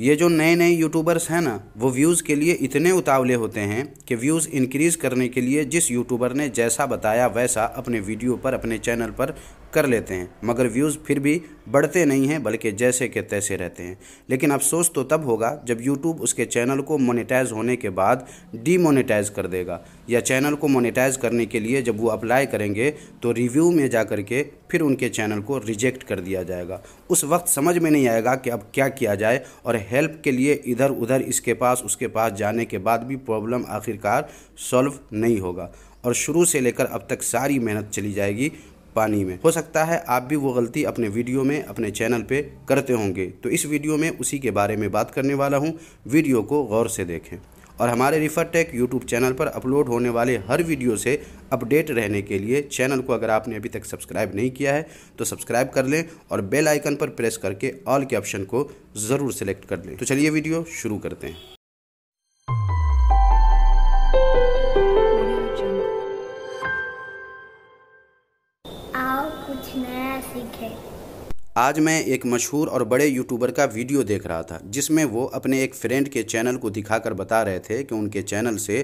ये जो नए नए यूट्यूबर्स हैं ना वो व्यूज़ के लिए इतने उतावले होते हैं कि व्यूज़ इंक्रीज़ करने के लिए जिस यूट्यूबर ने जैसा बताया वैसा अपने वीडियो पर अपने चैनल पर कर लेते हैं मगर व्यूज़ फिर भी बढ़ते नहीं हैं बल्कि जैसे के तैसे रहते हैं लेकिन अफसोस तो तब होगा जब यूट्यूब उसके चैनल को मोनेटाइज होने के बाद डीमोनेटाइज कर देगा या चैनल को मोनेटाइज करने के लिए जब वो अप्लाई करेंगे तो रिव्यू में जा कर के फिर उनके चैनल को रिजेक्ट कर दिया जाएगा उस वक्त समझ में नहीं आएगा कि अब क्या किया जाए और हेल्प के लिए इधर उधर इसके पास उसके पास जाने के बाद भी प्रॉब्लम आखिरकार सॉल्व नहीं होगा और शुरू से लेकर अब तक सारी मेहनत चली जाएगी पानी में हो सकता है आप भी वो गलती अपने वीडियो में अपने चैनल पे करते होंगे तो इस वीडियो में उसी के बारे में बात करने वाला हूँ वीडियो को गौर से देखें और हमारे रिफर टेक यूट्यूब चैनल पर अपलोड होने वाले हर वीडियो से अपडेट रहने के लिए चैनल को अगर आपने अभी तक सब्सक्राइब नहीं किया है तो सब्सक्राइब कर लें और बेल आइकन पर प्रेस करके ऑल के ऑप्शन को ज़रूर सेलेक्ट कर लें तो चलिए वीडियो शुरू करते हैं It's nasty. cake. आज मैं एक मशहूर और बड़े यूट्यूबर का वीडियो देख रहा था जिसमें वो अपने एक फ्रेंड के चैनल को दिखाकर बता रहे थे कि उनके चैनल से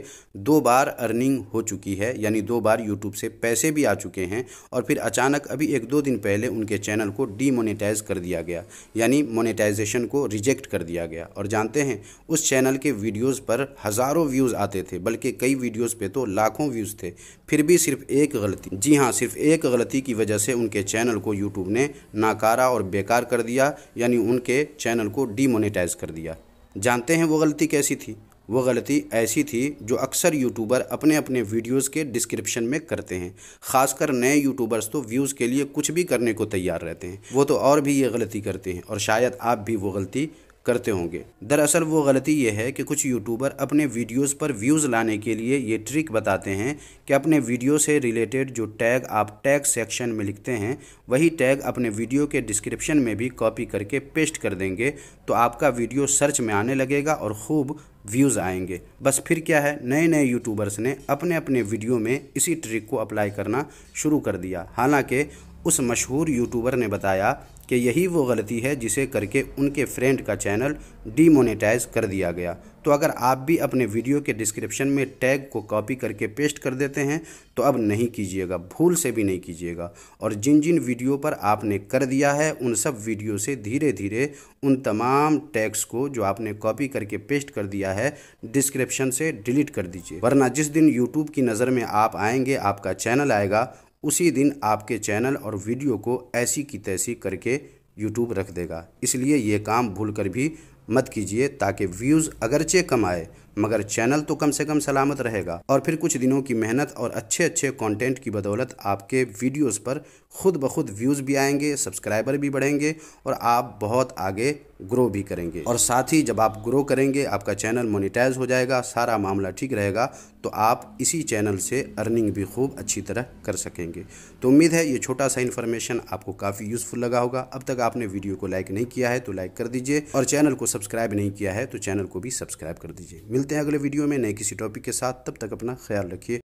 दो बार अर्निंग हो चुकी है यानी दो बार यूट्यूब से पैसे भी आ चुके हैं और फिर अचानक अभी एक दो दिन पहले उनके चैनल को डीमोनेटाइज कर दिया गया यानी मोनेटाइजेशन को रिजेक्ट कर दिया गया और जानते हैं उस चैनल के वीडियोज़ पर हज़ारों व्यूज़ आते थे बल्कि कई वीडियोज़ पर तो लाखों व्यूज़ थे फिर भी सिर्फ एक गलती जी हाँ सिर्फ एक गलती की वजह से उनके चैनल को यूट्यूब ने नाकारा मारा और बेकार कर दिया यानी उनके चैनल को डीमोनेटाइज कर दिया जानते हैं वो गलती कैसी थी वो गलती ऐसी थी जो अक्सर यूट्यूबर अपने अपने वीडियोस के डिस्क्रिप्शन में करते हैं खासकर नए यूट्यूबर्स तो व्यूज़ के लिए कुछ भी करने को तैयार रहते हैं वो तो और भी ये गलती करते हैं और शायद आप भी वो गलती करते होंगे दरअसल वो गलती ये है कि कुछ यूट्यूबर अपने वीडियोस पर व्यूज़ लाने के लिए ये ट्रिक बताते हैं कि अपने वीडियो से रिलेटेड जो टैग आप टैग सेक्शन में लिखते हैं वही टैग अपने वीडियो के डिस्क्रिप्शन में भी कॉपी करके पेस्ट कर देंगे तो आपका वीडियो सर्च में आने लगेगा और खूब व्यूज़ आएंगे बस फिर क्या है नए नए यूट्यूबर्स ने अपने अपने वीडियो में इसी ट्रिक को अप्लाई करना शुरू कर दिया हालांकि उस मशहूर यूट्यूबर ने बताया कि यही वो गलती है जिसे करके उनके फ्रेंड का चैनल डीमोनेटाइज कर दिया गया तो अगर आप भी अपने वीडियो के डिस्क्रिप्शन में टैग को कॉपी करके पेस्ट कर देते हैं तो अब नहीं कीजिएगा भूल से भी नहीं कीजिएगा और जिन जिन वीडियो पर आपने कर दिया है उन सब वीडियो से धीरे धीरे उन तमाम टैग्स को जो आपने कॉपी करके पेस्ट कर दिया है डिस्क्रिप्शन से डिलीट कर दीजिए वरना जिस दिन यूट्यूब की नज़र में आप आएंगे आपका चैनल आएगा उसी दिन आपके चैनल और वीडियो को ऐसी की तैसी करके यूट्यूब रख देगा इसलिए ये काम भूल कर भी मत कीजिए ताकि व्यूज़ अगरचे कम आए मगर चैनल तो कम से कम सलामत रहेगा और फिर कुछ दिनों की मेहनत और अच्छे अच्छे कंटेंट की बदौलत आपके वीडियोस पर खुद ब खुद व्यूज़ भी आएंगे सब्सक्राइबर भी बढ़ेंगे और आप बहुत आगे ग्रो भी करेंगे और साथ ही जब आप ग्रो करेंगे आपका चैनल मोनिटाइज हो जाएगा सारा मामला ठीक रहेगा तो आप इसी चैनल से अर्निंग भी खूब अच्छी तरह कर सकेंगे तो उम्मीद है ये छोटा सा इन्फॉर्मेशन आपको काफ़ी यूज़फुल लगा होगा अब तक आपने वीडियो को लाइक नहीं किया है तो लाइक कर दीजिए और चैनल को सब्सक्राइब नहीं किया है तो चैनल को भी सब्सक्राइब कर दीजिए मिलते मिलते हैं अगले वीडियो में नए किसी टॉपिक के साथ तब तक अपना ख्याल रखिए